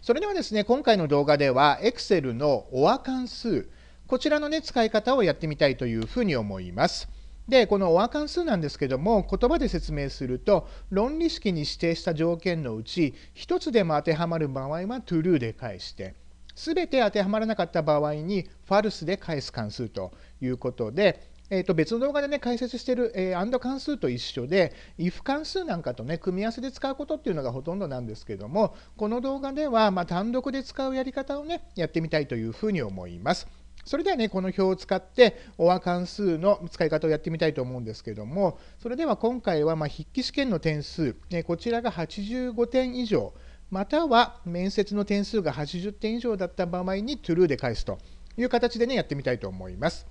それではですね、今回の動画では Excel のオア関数、こちらのね、使い方をやってみたいというふうに思います。で、このオア関数なんですけども、言葉で説明すると、論理式に指定した条件のうち、1つでも当てはまる場合は true で返して、すべて当てはまらなかった場合に false で返す関数ということで、えー、と別の動画でね解説してる、えー、and 関数と一緒で if 関数なんかとね組み合わせで使うことっていうのがほとんどなんですけどもこの動画では、ま単独で使うやり方をねやってみたいというふうに思います。それではね、この表を使って、OR 関数の使い方をやってみたいと思うんですけども、それでは今回は、ま筆記試験の点数、えこちらが85点以上、または面接の点数が80点以上だった場合に true で返すという形でね、やってみたいと思います。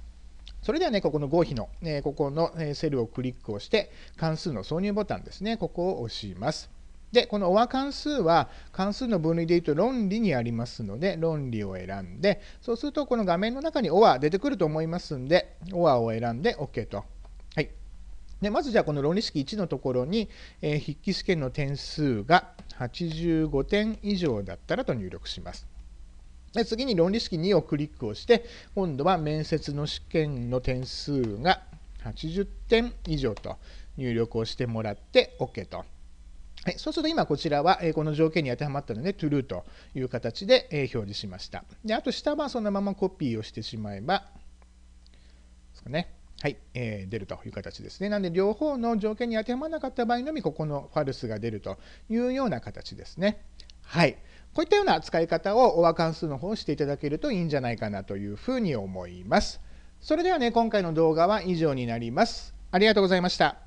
それではね、ここの合否の、えここのセルをクリックをして、関数の挿入ボタンですね、ここを押します。で、この OR 関数は関数の分類で言うと論理にありますので、論理を選んで、そうするとこの画面の中に OR 出てくると思いますんで、OR を選んで OK と。はい。で、まずじゃあこの論理式1のところに、え筆記試験の点数が85点以上だったらと入力します。で次に論理式2をクリックをして、今度は面接の試験の点数が80点以上と入力をしてもらって OK と。はい、そうすると今こちらは、えこの条件に当てはまったので true という形で、え表示しました。で、あと下はそのままコピーをしてしまえば、ですかね。はい、えー、出るという形ですね。なので、両方の条件に当てはまらなかった場合のみ、ここのファルスが出るというような形ですね。はい。こういったような使い方をオア関数の方をしていただけるといいんじゃないかなというふうに思います。それではね、今回の動画は以上になります。ありがとうございました。